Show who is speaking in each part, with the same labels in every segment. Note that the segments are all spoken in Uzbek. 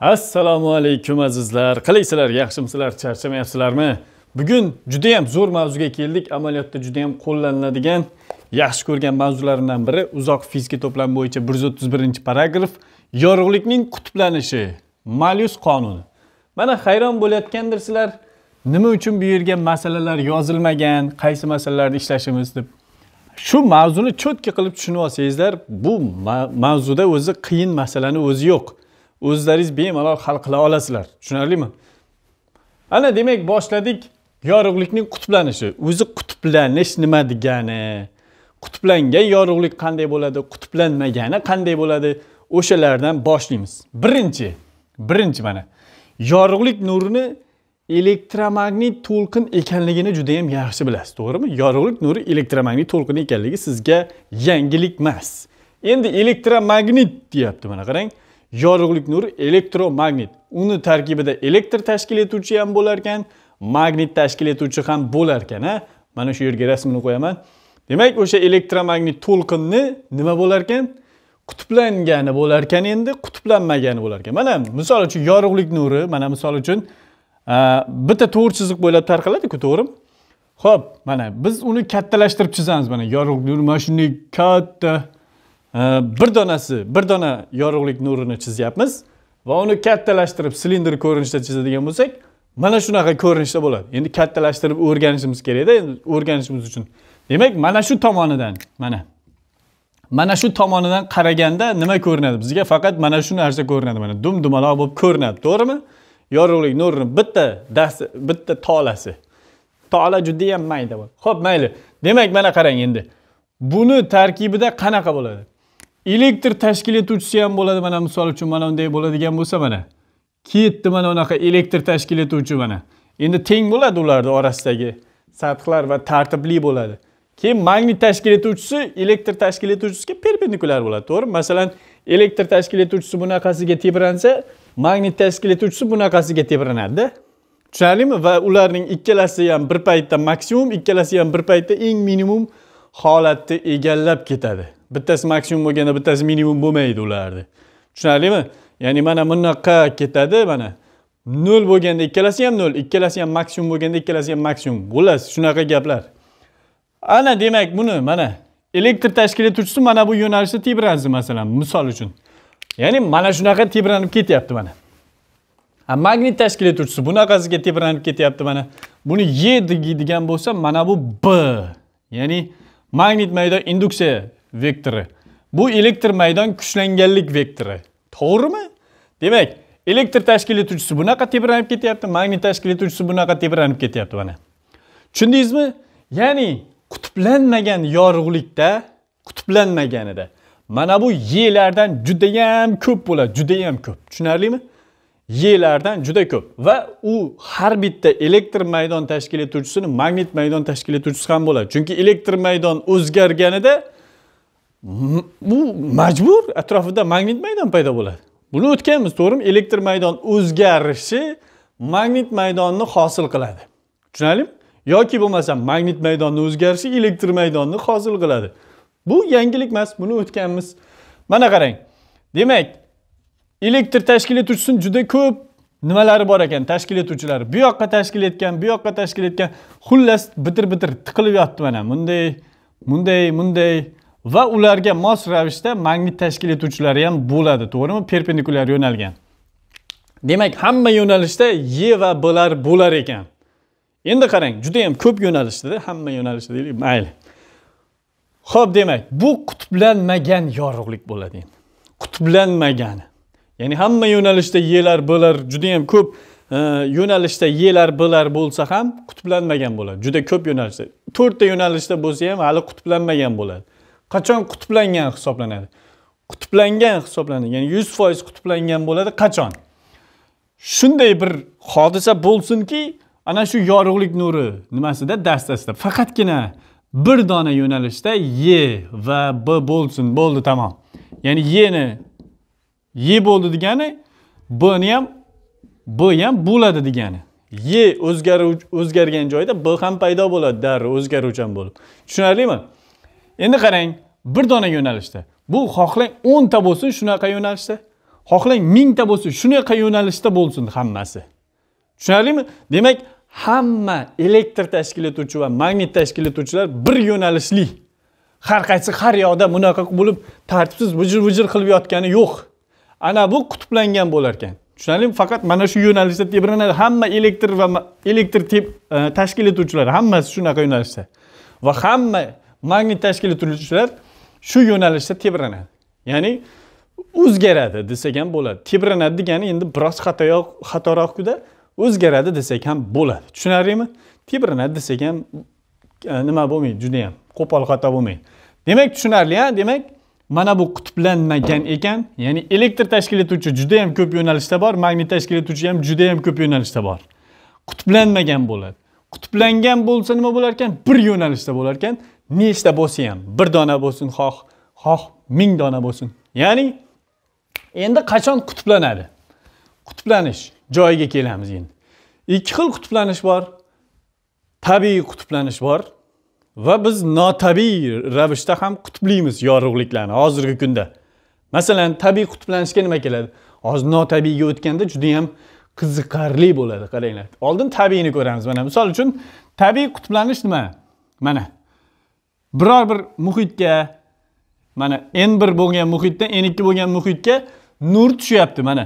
Speaker 1: assalomu alaykum azizlar qalaysizlar yaxshimisizlar charchamayapsizlarmi bugun juda ham zo'r mavzuga keldik amaliyotda juda ham qo'llaniladigan yaxshi ko'rgan mavzularimdan biri uzoq fizika to'plami bo'yicha bir yuz o'ttiz birinchi paragraf yorug'likning qutblanishi malyus qonuni mana hayron bo'layotgandirsizlar nima uchun bu yerga masalalar yozilmagan qaysi masalalarni ishlashimiz deb shu mavzuni cho'tka qilib tushunib olsangizlar bu ma mavzuda o'zi qiyin masalani o'zi yo'q o'zlaringiz bemalol hal qila olasizlar tushunarlimi ana demak boshladik yorug'likning qutblanishi o'zi qutblanish nima degani qutblangan yorug'lik qanday bo'ladi qutblanmagani qanday bo'ladi o'shalardan boshlaymiz birinchi birinchi mana yorug'lik nurini elektromagnit to'lqin ekanligini juda yam yaxshi bilasiz to'g'rimi yorug'lik nuri elektromagnit to'lqin ekanligi sizga yangilik emas endi elektromagnit deyapti mana qarang yorug'lik nuri elektromagnit uni tarkibida elektr tashkil etuvchi ham bo'lar ekan magnit tashkil etuvchi ham bo'lar ekan a mana shu yerga rasmini qo'yaman demak o'sha elektromagnit to'lqinni nima bo'lar ekan qutblangani bo'lar ekan endi qutblanmagani bo'lar ekan mana misol uchun yorug'lik nuri mana misol uchun bitta to'g'ri chiziq bo'ylab tarqaladiku to'g'rimi ho'p mana biz uni kattalashtirib chizamiz mana yorug'lik nuri mana shunday katta bir donasi bir dona yorug'lik nurini chizyapmiz va uni kattalashtirib silindr ko'rinishida chizadigan bo'lsak mana shunaqa ko'rinishda bo'ladi endi kattalashtirib o'rganishimiz kerakda endi o'rganishimiz uchun demak mana shu tomonidan mana mana shu tomonidan qaraganda nima ko'rinadi bizga faqat mana shu narsa ko'rinadi mana dum dumaloq bo'lib ko'rinadi to'g'rimi yorug'lik nurini bitta dasti bitta tolasi tola judayam mayda bo'ldi ho'p mayli demak mana qarang endi buni tarkibida qanaqa bo'ladi elektr tashkil etuvchisi ham bo'ladi mana misol uchun mana bunday bo'ladigan bo'lsa mana ketdi mana unaqa elektr tashkil etuvchi mana endi teng bo'ladi ularni orasidagi sathlar va tartibli bo'ladi keyin magnit tashkil etuvchisi elektr tashkil etuvchisiga perpendikulyar bo'ladi to'g'rimi masalan elektr tashkil etuvchisi bunaqasiga tebransa magnit tashkil etuvchisi bunaqasiga tebranadida tushunarlimi va ularning ikkalasi ham bir paytda maksimum ikkalasi ham bir paytda eng minimum holatni egallab ketadi bittasi maksimum bo'lganda bittasi minimum bo'lmaydi ularni tushunarlimi ya'ni mana bunaqa ketadi mana nol bo'lganda ikkalasi ham nol ikkalasi ham maksimum bo'lganda ikkalasi ham maksimum xullas shunaqa gaplar ana demak buni mana elektr tashkil etuvchisi mana bu yo'nalishda tebranadi masalan misol uchun ya'ni mana shunaqa tebranib ketyapti mana magnit tashkil etuvchisi bunaqasiga tebranib ketyapti mana buni e deydigan bo'lsa mana bu b ya'ni magnit maydon induksiya vektori bu elektr maydon kuchlanganlik vektori to'g'rimi demak elektr tashkil etuvchisi bunaqa tebranib ketyapti magnit tashkil etuvchisi bunaqa tebranib ketyapti mana tushundingizmi ya'ni qutblanmagan yorug'likda qutblanmaganida mana bu yelardan judayam ko'p bo'ladi judayam ko'p tushunarlimi Y'lardan juda ko'p va u har bitta elektr maydon tashkil etuvchisini magnit maydon tashkil etuvchisi ham bo'ladi. Chunki elektr maydon o'zgarganida bu majbur atrofida magnit maydon paydo bo'ladi. Buni o'tganmiz, to'g'rimi? Elektr maydon o'zgarishi magnit maydonni hosil qiladi. Tushunarlimi? yoki bo'lmasa magnit maydonni o'zgarishi elektr maydonni hosil qiladi. Bu yangilik emas, buni o'tganmiz. Mana qarang. Demak, elektr tashkil etuvchisini juda ko'p nimalari bor ekan tashkil etuvchilari bu yoqqa tashkil etgan bu yoqqa tashkil etgan xullas bitir bitir tiqilib yotdi mana bunday bunday bunday va ularga mos ravishda magnit tashkil etuvchilari ham bo'ladi to'g'rimi perpendikulyar yo'nalgan demak hamma yo'nalishda e va blar bo'lar ekan endi qarang juda ham ko'p yo'nalishdada hamma yo'nalishda deylik mayli ho'p demak bu qutblanmagan yorug'lik bo'ladi endi qutblanmagani ya'ni hamma yo'nalishda yelar juda judayam ko'p e, yo'nalishda yelar bilar bo'lsa ham qutblanmagan bo'ladi juda ko'p yo'nalishda to'rtta yo'nalishda bo'lsa ham hali qutblanmagan bo'ladi qachon qutblangan hisoblanadi qutblangan hisoblanadi ya'ni yuz foiz qutblangan bo'ladi qachon shunday bir hodisa bo'lsinki ana shu yorug'lik nuri nimasida dastasida faqatgina bir dona yo'nalishda e va b bo'lsin bo'ldi tamom ya'ni yeni ye bo'ldi degani bni ham b ham bo'ladi degani ye o'zgargan joyda b ham paydo bo'ladi darrov o'zgaruvchan bo'lib tushunarlimi endi qarang bir dona yo'nalishda bu xohlang o'nta bo'lsin shunaqa yo'nalishda xohlang mingta bo'lsin shunaqa yo'nalishda bo'lsin hammasi tushunarlimi demak hamma elektr tashkil etuvchi va magnit tashkil etuvchilar bir yo'nalishli har qaysi har yoqda bunaqa bo'lib tartibsiz vijir vijir qilib yotgani yo'q ana bu qutblangan bo'lar ekan tushunarlimi faqat mana shu yo'nalishda tebranadi hamma elektr va elektr tep e, tashkil etuvchilar hammasi shunaqa yo'nalishda va hamma magnit tashkil etuvchilar shu yo'nalishda tebranadi ya'ni o'zgaradi desak ham bo'ladi tebranadi degani endi biroz xatoyoq xatoroqkuda o'zgaradi desak ham bo'ladi tushunarlimi tebranadi desak ham e, nima bo'lmaydi judayam qo'pol xato bo'lmaydi demak tushunarli a demak mana bu qutblanmagan ekan ya'ni elektr tashkil etuvchi juda yam ko'p yo'nalishda bor magnit tashkil etuvchi ham juda yam ko'p yo'nalishda bor qutblanmagan bo'ladi qutblangan bo'lsa nima bo'lar ekan bir yo'nalishda bo'lar ekan nechta bo'lsa ham bir dona bo'lsin xoh xoh ming dona bo'lsin ya'ni endi qachon qutblanadi qutblanish joyiga kelamiz endi ikki xil qutblanish bor tabiiy qutblanish bor va biz notabiiy ravishda ham qutblaymiz yorug'liklarni hozirgi kunda masalan tabiiy qutblanishga nima keladi hozir notabiiyga o'tganda judayam qiziqarli bo'ladi qaranglar oldin tabiiyni ko'ramiz mana misol uchun tabiiy qutblanish nima mana biror bir muhitga mana n bir bo'lgan muhitdan n ikki bo'lgan muhitga nur tushyapti mana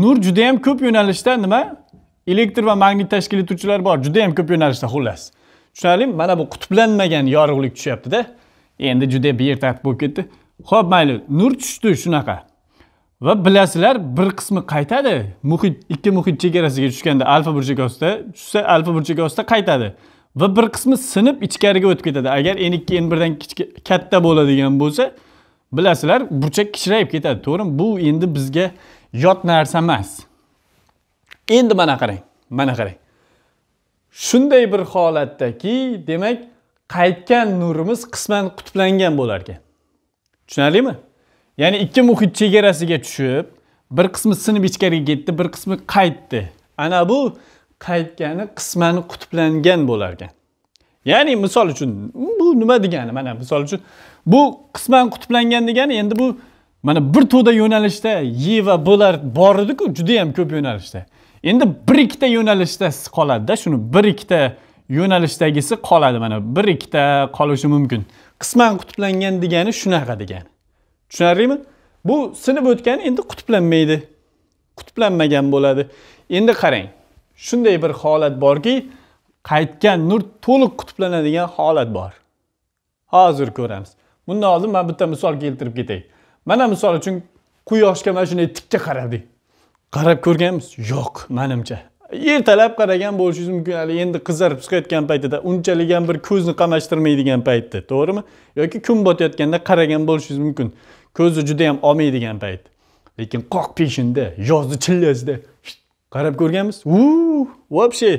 Speaker 1: nur juda yam ko'p yo'nalishda nima elektr va magnit tashkil etuvchilar bor juda yam ko'p yo'nalishda xullas tushunarlimi mana bu qutblanmagan yorug'lik tushyaptida endi juda beertat bo'lib ketdi ho'p mayli nur tushdi shunaqa va bilasizlar bir qismi qaytadi muhit ikki muhit chegarasiga tushganda alfa burchak ostida tushsa alfa burchak ostida qaytadi va bir qismi sinib ichkariga o'tib ketadi agar n ikki n birdan katta bo'ladigan bo'lsa bilasizlar burchak kichrayib ketadi to'g'rimi bu endi bizga yot narsa emas endi mana qarang mana qarang shunday bir holatdaki demak qaytgan nurimiz qisman qutblangan bo'lar ekan tushunarlimi ya'ni ikki muhit chegarasiga tushib bir qismi sinib ichkariga ketdi bir qismi qaytdi ana bu qaytgani qisman qutblangan bo'lar ekan ya'ni misol uchun bu nima degani mana misol uchun bu qisman qutblangan degani endi bu mana bir to'da yo'nalishda y va bular bor ediku judayam ko'p yo'nalishda endi bir ikkita yo'nalishdasi qoladida shuni bir ikkita yo'nalishdagisi qoladi mana bir ikkita qolishi mumkin qisman qutblangan degani shunaqa degani tushunarlimi bu sinib o'tgani endi qutblanmaydi qutblanmagan bo'ladi endi qarang shunday bir holat borki qaytgan nur to'liq qutblanadigan holat bor hozir ko'ramiz bundan oldin man bitta misol keltirib ketay mana misol uchun quyoshga mana shunday tikka qaradik qarab ko'rganmiz yo'q manimcha ertalab qaragan bo'lishingiz mumkin hali endi qizarib chiqayotgan paytida unchalik ham bir ko'zni qamashtirmaydigan paytda to'g'rimi yoki kun botayotganda qaragan bo'lishingiz mumkin ko'zni juda yam olmaydigan payt lekin qoq peshinda yozni chillasida qarab ko'rganmiz u вообще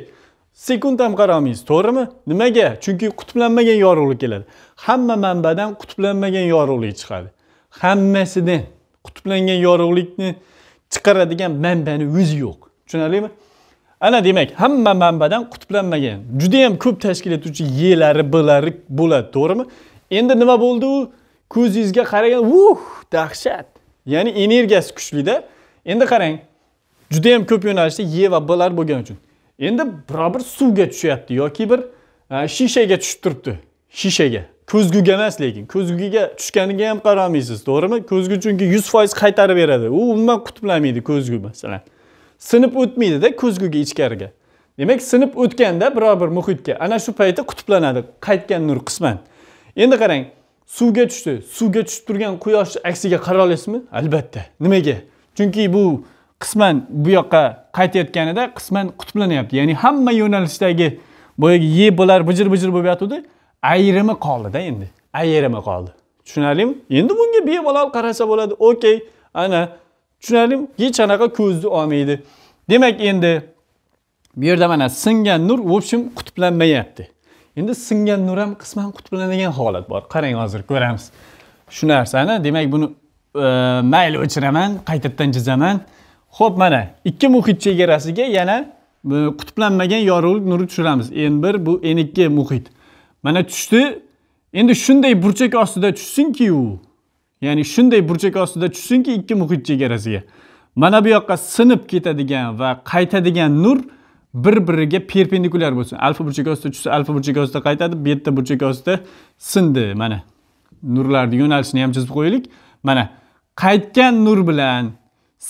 Speaker 1: sekund ham qaramaysiz to'g'rimi nimaga chunki qutblanmagan yorug'lik keladi hamma manbadan qutblanmagan yorug'lik chiqadi hammasidan qutblangan yorug'likni chiqaradigan manbani o'zi yo'q tushunarlimi ana demak hamma manbadan qutblanmagan judayam ko'p tashkil etuvchi yelari bilari bo'ladi to'g'rimi endi nima bo'ldi u ko'zingizga qaragan vuh dahshat ya'ni energiyasi kuchlida endi qarang judayam ko'p yo'nalishda ye va blar bo'lgani uchun endi biror bir suvga tushyapti yoki bir e, shishaga tushib turibdi shishaga ko'zguga emas lekin ko'zguga tushganiga ham qaramaysiz to'g'rimi ko'zgu chunki yuz foiz qaytarib beradi u umuman qutblamaydi ko'zgu masalan sinib o'tmaydida ko'zguga ichkariga demak sinib o'tganda biror bir muhitga ana shu paytda qutblanadi qaytgan nur qisman endi qarang suvga tushdi suvga tushib turgan quyoshni aksiga qara olasizmi albatta nimaga chunki bu qisman bu yoqqa qaytayotganida qisman qutblanyapti ya'ni hamma yo'nalishdagi boyagi ye bular bijir bijir bo'lib yotuvdi ayrimi qoldida endi ayrimi qoldi tushunarlimi endi bunga bemalol qarasa bo'ladi okey ana tushunarlimi hech anaqa ko'zni olmaydi demak endi bu yerda mana singan nur в общем qutblanmayapti endi singan nur ham qisman qutblanadigan holat bor qarang hozir ko'ramiz shu narsani demak buni e, mayli o'chiraman qaytadan chizaman ho'p mana ikki muhit chegarasiga yana e, qutblanmagan yorug'lik nuri tushiramiz n bir bu n ikki muhit mana tushdi endi shunday burchak ostida tushsinki u ya'ni shunday burchak ostida tushsinki ikki muhit chegarasiga mana bu yoqqa sinib ketadigan va qaytadigan nur bir biriga perpendikulyar bo'lsin alfa burchak ostida tushsa alfa burchak ostida qaytadi betta burchak ostida sindi mana nurlarni yo'nalishini ham chizib qo'yaylik mana qaytgan nur bilan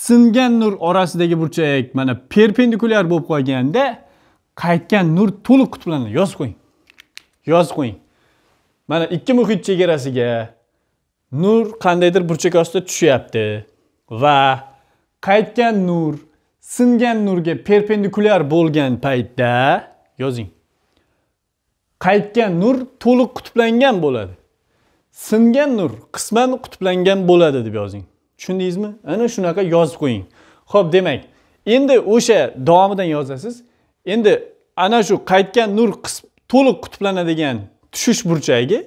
Speaker 1: singan nur orasidagi burchak mana perpendikulyar bo'lib qolganda qaytgan nur to'liq qutblanadi yozib qo'ying yozib qo'ying mana ikki muhit chegarasiga nur qandaydir burchak ostida tushyapti va qaytgan nur singan nurga perpendikulyar bo'lgan paytda yozing qaytgan nur to'liq qutblangan bo'ladi singan nur qisman qutblangan bo'ladi deb yozing tushundingizmi ana shunaqa yozib qo'ying ho'p demak endi o'sha davomidan yozasiz endi ana shu qaytgan nur to'liq qutblanadigan tushish burchagi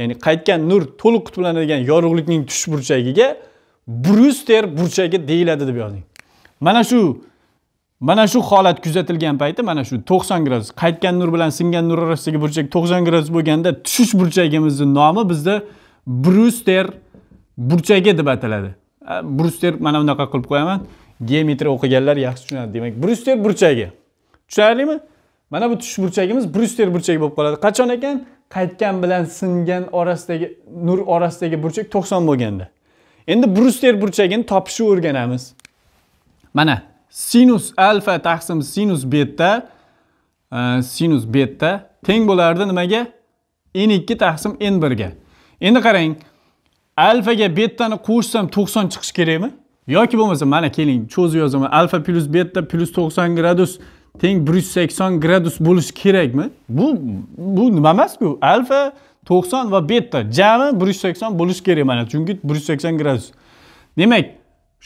Speaker 1: ya'ni qaytgan nur to'liq qutblanadigan yorug'likning tushish burchagiga bryuster burchagi deyiladi deb yozing mana shu mana shu holat kuzatilgan payti mana shu 90 gradus qaytgan nur bilan singan nur orasidagi burchak 90 gradus bo'lganda tushish burchagimizni nomi bizda bryuster burchagi deb ataladi bryuster mana bunaqa qilib qo'yaman geometriya o'qiganlar yaxshi tushunadi demak bryuster burchagi tushunarlimi mana bu tush burchagimiz bryuster burchagi bo'lib qoladi qachon ekan qaytgan bilan singan orasidagi nur orasidagi burchak 90 bo'lganda endi Brewster burchagini topishni o'rganamiz mana sinus alfa taqsim sinus beta e, sinus beta teng bo'lardi nimaga n ikki taqsim n birga endi qarang alfaga bettani qo'shsam to'qson chiqishi kerakmi yoki bo'lmasa mana keling cho'zib yozaman alfa plyus beta plyus to'qson gradus teng 180 gradus bo'lishi kerakmi bu bu nima emas-ku alfa 90 va beta jami 180 bo'lishi kerak mana chunki 180 gradus demak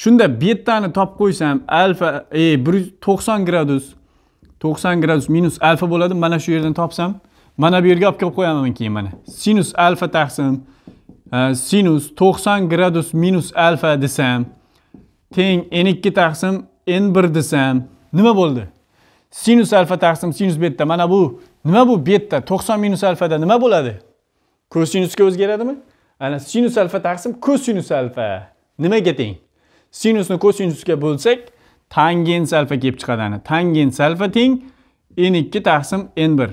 Speaker 1: shunda betani topib qo'ysam alfa e, to'qson gradus 90 gradus minus alfa bo'ladi mana shu yerdan topsam mana bu yerga olib kelib qo'yaman keyin mana sinus alfa taqsim e, sinus 90 gradus minus alfa desam teng n2 taqsim n1 desam nima bo'ldi sinus alfa taqsim sinus beta mana bu nima bu beta 90 minus alfada nima bo'ladi kosinusga o'zgaradimi ana sinus alfa taqsim kosinus alfa nimaga teng sinusni kosinusga bo'lsak tangens alfa kelib chiqadi ana tangens alfa teng n ikki taqsim n bir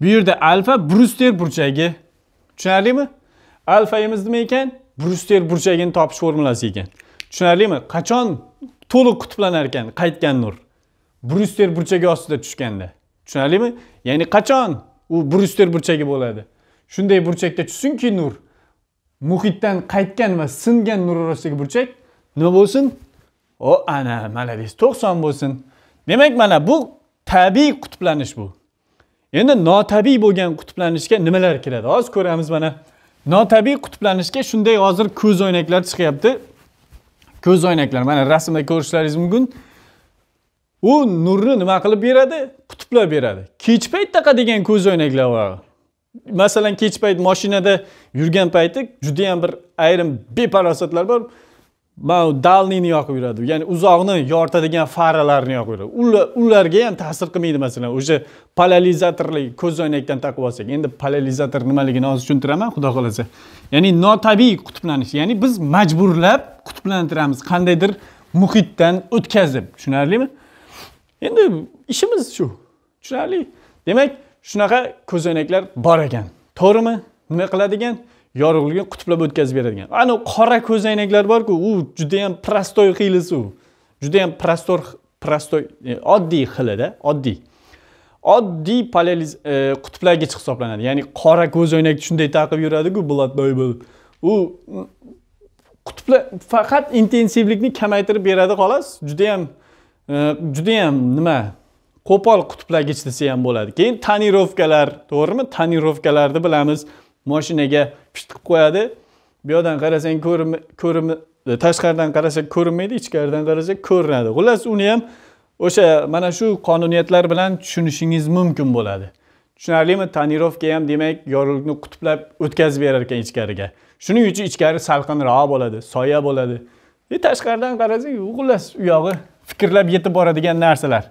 Speaker 1: bu yerda alfa bruster burchagi tushunarlimi alfamiz nima ekan bruster burchagini topish formulasi ekan tushunarlimi qachon to'liq qutblanar ekan qaytgan nur Bryuster burchagi ostida tushganda. Tushunarlimi? Ya'ni qachon u Bryuster burchagi bo'ladi? Shunday burchakda tushsinki nur muhitdan qaytgan va singan nur orasidagi burchak nima bo'lsin? O ana, deysiz 90 bo'lsin. Demak, mana bu tabiiy qutblanish bu. Endi notabiiy bo'lgan qutblanishga nimalar kiradi? Hozir ko'ramiz mana. Notabiiy qutblanishga shunday hozir ko'z o'ynaklar chiqyapti. Ko'z o'ynaklar mana rasmda ko'rishlaringiz mumkin. u nurni nima qilib beradi qutblab beradi kech payt taqadigan ko'zoynaklar bor masalan kech payt mashinada yurgan payti judayam bir ayrim beparosatlar bor Men dalniyni yoqib yuradi ya'ni uzoqni yoritadigan faralarni yoqib yuradi ularga ham ta'sir qilmaydi masalan o'sha polarizatorli ko'zoynakdan taqib olsak endi polarizator nimaligini hozir tushuntiraman xudo xohlasa ya'ni notabiiy qutblanish ya'ni biz majburlab qutblantiramiz qandaydir muhitdan o'tkazib tushunarlimi endi ishimiz shu tushunarli demak shunaqa ko'zoynaklar bor ekan to'g'rimi nima qiladigan yorug'likni qutblab o'tkazib beradigan ana qora ko'zoynaklar borku u judayam prostoy xilisi u judayam prostor prostoy e, oddiy xilida oddiy oddiy e, qutblarga chiq hisoblanadi ya'ni qora ko'zoynak shunday taqib yuradiku bulat bo'lib u qutblar faqat intensivlikni kamaytirib beradi xolos judayam judayam nima qo'pol qutblagich desa ham bo'ladi keyin tonirovkalar to'g'rimi tonirovkalarni bilamiz moshinaga pisht qilib qo'yadi bu yoqdan qarasang ko'rim tashqaridan qarasak ko'rinmaydi ichkaridan qarasak ko'rinadi xullas uni ham o'sha mana shu qonuniyatlar bilan tushunishingiz mumkin bo'ladi tushunarlimi tonirovka ham demak yorug'likni qutblab o'tkazib berar ekan ichkariga shuning uchun ichkari salqinroq bo'ladi soya bo'ladi tashqaridan qarasangiz xullas u yog'i fikrlab yetib boradigan narsalar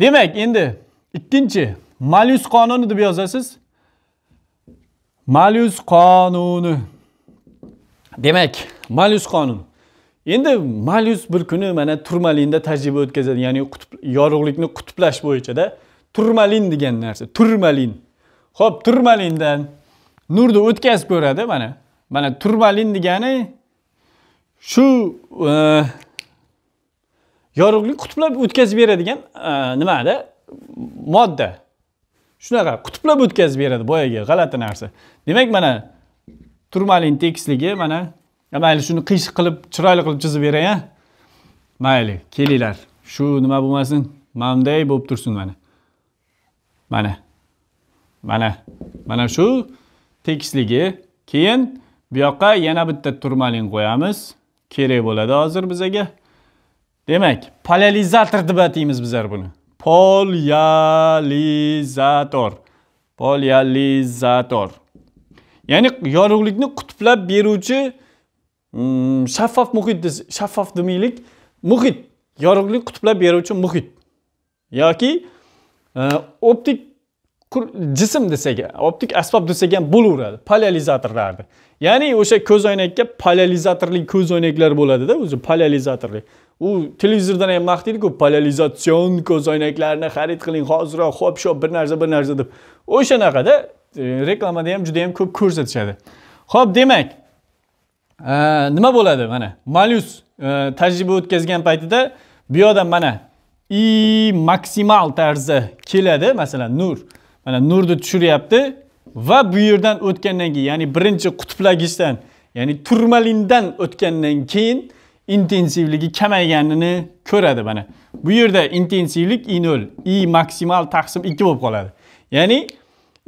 Speaker 1: demak endi ikkinchi malyus qonuni deb yozasiz malyus qonuni demak malyus qonun endi malyus bir kuni mana turmalinda tajriba o'tkazadi ya'ni qutb yorug'likni qutblash bo'yichada turmalin degan narsa turmalin ho'p turmalindan nurni o'tkazib ko'radi mana mana turmalin degani shu e, yorug'lik qutblab o'tkazib beradigan e, nimada modda shunaqa qutblab o'tkazib beradi boyagi g'alati narsa demak mana turmalin tekisligi mana mayli shuni qiyshiq qilib chiroyli qilib chizib beray a mayli kelinglar shu nima bo'lmasin mana bunday bo'lib tursin mana mana mana mana shu tekisligi keyin bu yoqqa yana bitta turmalin qo'yamiz kerak bo'ladi hozir bizaga. Demak, polializator deb ataymiz bizlar buni. polializator polializator Ya'ni yorug'likni qutblab beruvchi mm, shaffof muhit desa, shaffof demaylik, muhit, yorug'lik qutblab beruvchi muhit yoki e, optik jism desak optik asbob desak ham bo'laveradi polarizatorlarni ya'ni o'sha ko'zoynakka polarizatorli ko'zoynaklar bo'ladida o'zi polarizatorli u televizordan ham maqtaydiku polarizatsion ko'zoynaklarni xarid qiling hoziroq hop shop bir narsa bir narsa deb o'shanaqada e, reklamada ham juda yam ko'p ko'rsatishadi ho'p demak e, nima bo'ladi mana malyus e, tajriba o'tkazgan paytida bu yoqda mana i maksimal tarzi keladi masalan nur mana nurni tushiryapti va bu yerdan o'tgandan keyin ya'ni birinchi qutblagichdan ya'ni turmalindan o'tgandan keyin intensivligi kamayganini ko'radi mana bu yerda intensivlik i nol i maksimal taqsim ikki bo'lib qoladi ya'ni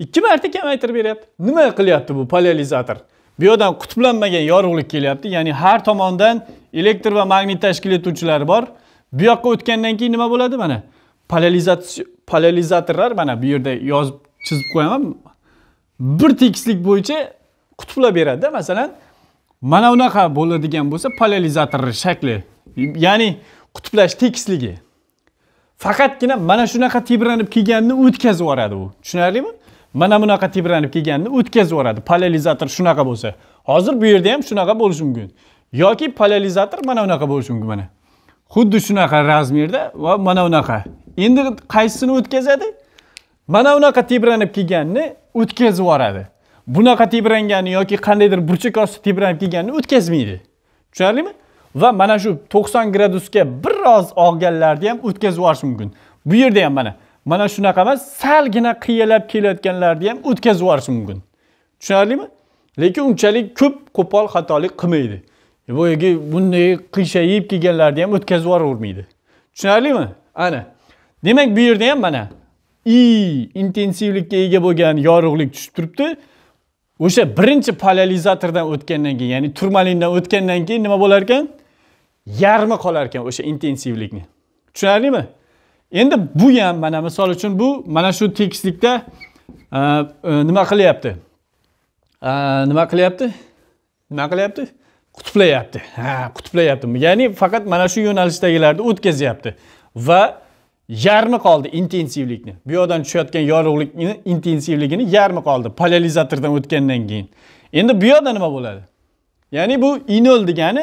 Speaker 1: ikki marta kamaytirib beryapti nima qilyapti bu polarizator bu yoqdan qutblanmagan yorug'lik kelyapti ya'ni har tomondan elektr va magnit tashkil etuvchilari bor bu yoqqa o'tgandan keyin nima bo'ladi mana paralizatorlar mana bu yerda yozib chizib qo'yaman bir tekislik bo'yicha qutblab beradida masalan mana unaqa bo'ladigan bo'lsa polarizator shakli ya'ni qutblash tekisligi faqatgina mana shunaqa tebranib kelganini o'tkazib yuboradi u tushunarlimi mana bunaqa tebranib kelganini o'tkazib yuboradi paralizator shunaqa bo'lsa hozir bu yerda ham shunaqa bo'lishi mumkin yoki paralizator mana unaqa bo'lishi mumkin mana xuddi shunaqa razmerda va mana unaqa endi qaysisini o'tkazadi mana unaqa tebranib kelganni o'tkazib yuboradi bunaqa tebrangani yoki qandaydir burchak osti tebranib kelganini o'tkazmaydi tushunarlimi va mana shu 90 gradusga biroz og'ganlarni ham o'tkazib yuborish mumkin bu yerda ham mana mana shunaqa emas salgina qiyalab kelayotganlarni ham o'tkazib yuborish mumkin tushunarlimi lekin unchalik ko'p qo'pol xatolik qilmaydi boyagi bunday qiyshayib kelganlarni ham o'tkazib yuboravermaydi tushunarlimi ana demak bu yerda ham mana i intensivlikka ega bo'lgan yorug'lik tushib turibdi o'sha birinchi polarizatordan o'tgandan keyin ya'ni turmalindan o'tgandan keyin nima bo'lar ekan yarmi qolar ekan o'sha intensivlikni tushunarlimi endi bu ham mana misol uchun bu mana shu tekislikda e, nima qilyapti nima qilyapti nima qilyapti qutblayapti ha qutblayapti ya'ni faqat mana shu yo'nalishdagilarni o'tkazyapti va yarmi qoldi intensivlikni bu yoqdan tushayotgan yorug'likni intensivligini yarmi qoldi polarizatordan o'tgandan keyin endi bu yoqda nima bo'ladi ya'ni bu i nol degani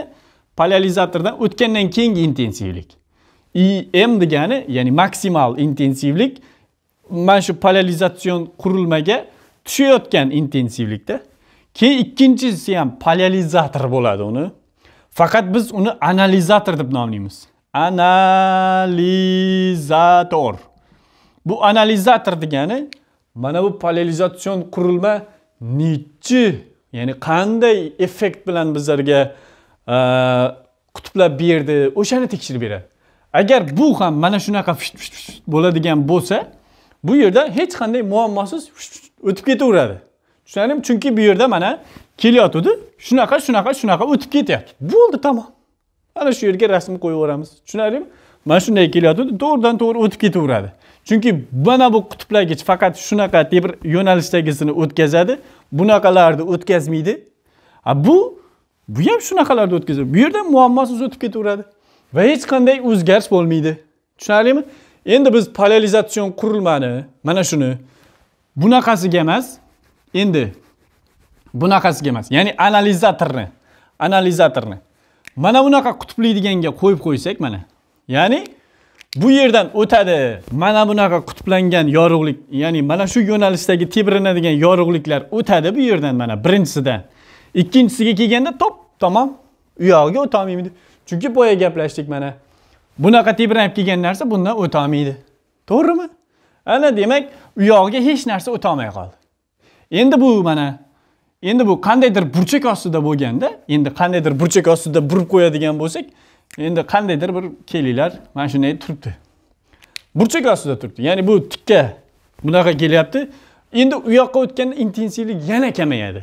Speaker 1: polarizatordan o'tgandan keyingi intensivlik i m degani ya'ni maksimal intensivlik mana shu polyalizatsion qurilmaga tushayotgan intensivlikda keyin ikkinchisi ham polarizator bo'ladi uni faqat biz uni analizator deb nomlaymiz analizator bu analizator degani mana bu polarizatsiyon qurilma nechi ya'ni qanday effekt bilan bizlarga e, qutblab berdi o'shani tekshirib beradi agar bu ham mana shunaqa bo'ladigan bo'lsa bu yerda hech qanday muammosiz o'tib ketaveradi tushunarlimi chunki bu yerda mana kelyotgandi shunaqa shunaqa shunaqa o'tib ketyapti bo'ldi tamom ana shu yerga rasm qo'yib yuboramiz tushunarlimi mana shunday kelyapti to'g'ridan to'g'ri o'tib ketaveradi chunki mana bu qutblagich faqat shunaqa bir yo'nalishdagisini o'tkazadi bunaqalarni o'tkazmaydi a bu bu ham shunaqalarni o'tkazadi bu yerda muammosiz o'tib ketaveradi va hech qanday o'zgarish bo'lmaydi tushunarlimi endi biz polarizatsiyon qurilmani mana shuni bunaqasiga emas endi bunaqasiga emas ya'ni analizatorni analizatorni mana bunaqa qutbli deganga qo'yib qo'ysak mana ya'ni bu yerdan o'tadi mana bunaqa qutblangan yorug'lik ya'ni mana shu yo'nalishdagi tebranadigan yorug'liklar o'tadi bu yerdan mana birinchisidan ikkinchisiga kelganda top tamom u yog'iga o'tolmaydi chunki boya gaplashdik mana bunaqa tebranib kelgan narsa bundan o'tolmaydi to'g'rimi ana demak u yog'iga hech narsa o'tolmay qoldi endi bu mana endi bu qandaydir burchak ostida bo'lganda endi qandaydir burchak ostida burib qo'yadigan bo'lsak endi qandaydir bir kelinglar mana shunday turibdi burchak ostida turibdi ya'ni bu tikka bunaqa kelyapti endi u yoqqa o'tganda intensivlik yana kamayadi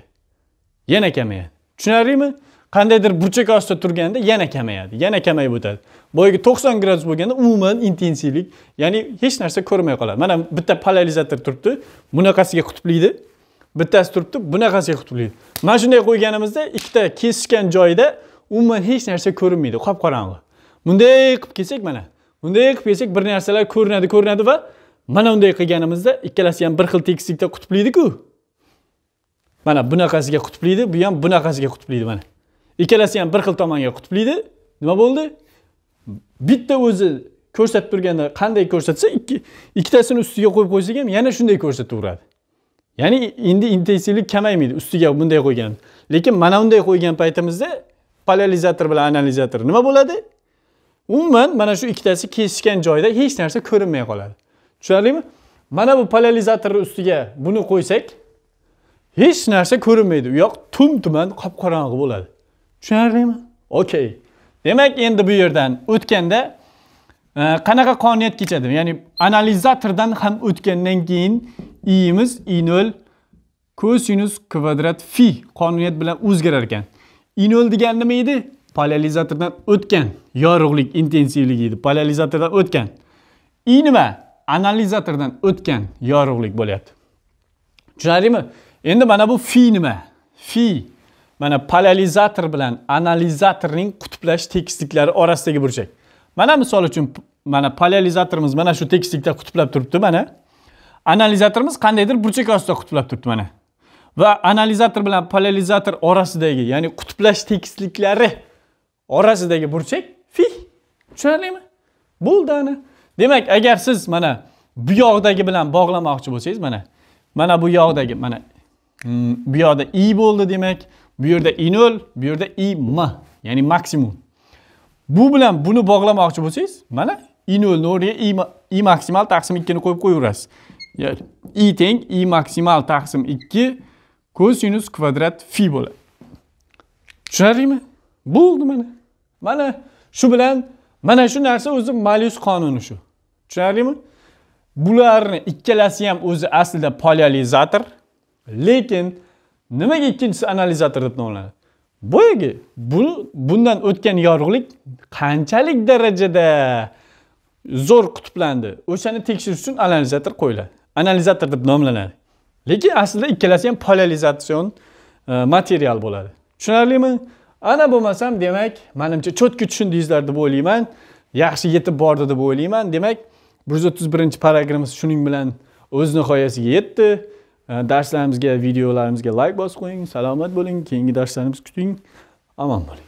Speaker 1: yana kamayadi tushunarlimi qandaydir burchak ostida turganda yana kamayadi yana kamayib o'tadi boyagi to'qson gradus bo'lganda umuman intensivlik ya'ni hech narsa ko'rmay qoladi mana bitta polarizator turibdi bunaqasiga qutblaydi bittasi turibdi bunaqasiga turibdi mana shunday qo'yganimizda ikkita kesishgan joyida umuman hech narsa ko'rinmaydi qop qorong'i bunday qilib kelsak mana bunday qilib kelsak bir narsalar ko'rinadi ko'rinadi va mana unday qilganimizda ikkalasi ham bir xil tekislikda qutblaydiku mana bunaqasiga qutblaydi bu ham bunaqasiga qutblaydi mana ikkalasi ham bir xil tomonga qutblaydi nima bo'ldi bitta o'zi ko'rsatib turganda qanday ko'rsatsa ikki ikkitasini ustiga qo'yib qo'ysak ham yana shunday ko'rsataveradi ya'ni endi intensivlik kamaymaydi ustiga bunday qo'ygan lekin mana bunday qo'ygan paytimizda polarizator bilan analizator nima bo'ladi umuman mana shu ikkitasi kesishgan joyda hech narsa ko'rinmay qoladi tushunarlimi mana bu polarizatorni ustiga buni qo'ysak hech narsa ko'rinmaydi u yoq tum tuman qop qorong'i bo'ladi tushunarlimi okey demak endi bu yerdan o'tganda qanaqa qonuniyat kechadi ya'ni analizatordan ham o'tgandan keyin iyimiz i nol kosinus kvadrat fi qonuniyat bilan o'zgarar ekan i nol degani nima edi polarizatordan o'tgan yorug'lik intensivligi edi polarizatordan o'tgan i nima analizatordan o'tgan yorug'lik bo'lyapti tushunarlimi endi mana bu fi nima fi mana polarizator bilan analizatorning qutblash tekisliklari orasidagi burchak mana misol uchun mana polarizatorimiz mana shu tekislikda qutblab turibdi mana analizatorimiz qandaydir burchak ostida qutblab turibdi mana va analizator bilan polarizator orasidagi ya'ni qutblash tekisliklari orasidagi burchak fi tushunarlimi bo'ldi ana demak agar siz mana bu yoqdagi bilan bog'lamoqchi bo'lsangiz mana mana bu yoqdagi mana hmm, bu yoqda i bo'ldi demak bu yerda i nol bu yerda i m ya'ni maksimum bu bilan buni bog'lamoqchi bo'lsangiz mana i nol o'rniga i, maksimal taqsim ikkini qo'yib qo'yaverasiz i teng i maksimal taqsim ikki kosinus kvadrat fi bo'ladi tushunarlimi bo'ldi mana mana shu bilan mana shu narsa o'zi Malus qonuni shu tushunarlimi bularni ikkalasi ham o'zi aslida polarizator lekin nimaga ikkinchisi analizator deb nomlanadi boyagi bu bundan o'tgan yorug'lik qanchalik darajada zo'r qutblandi o'shani tekshirish uchun analizator qo'yiladi analizator deb nomlanadi lekin aslida ikkalasi ham polarizatsion e, material bo'ladi tushunarlimi ana bo'lmasam demak manimcha cho'tka tushundingizlar deb o'ylayman yaxshi yetib bordi deb o'ylayman demak bir yuz o'ttiz birinchi paragrafimiz shuning bilan o'z nihoyasiga yetdi e, darslarimizga videolarimizga layk like bosib qo'ying salomat bo'ling keyingi darslarimizni kuting omon bo'ling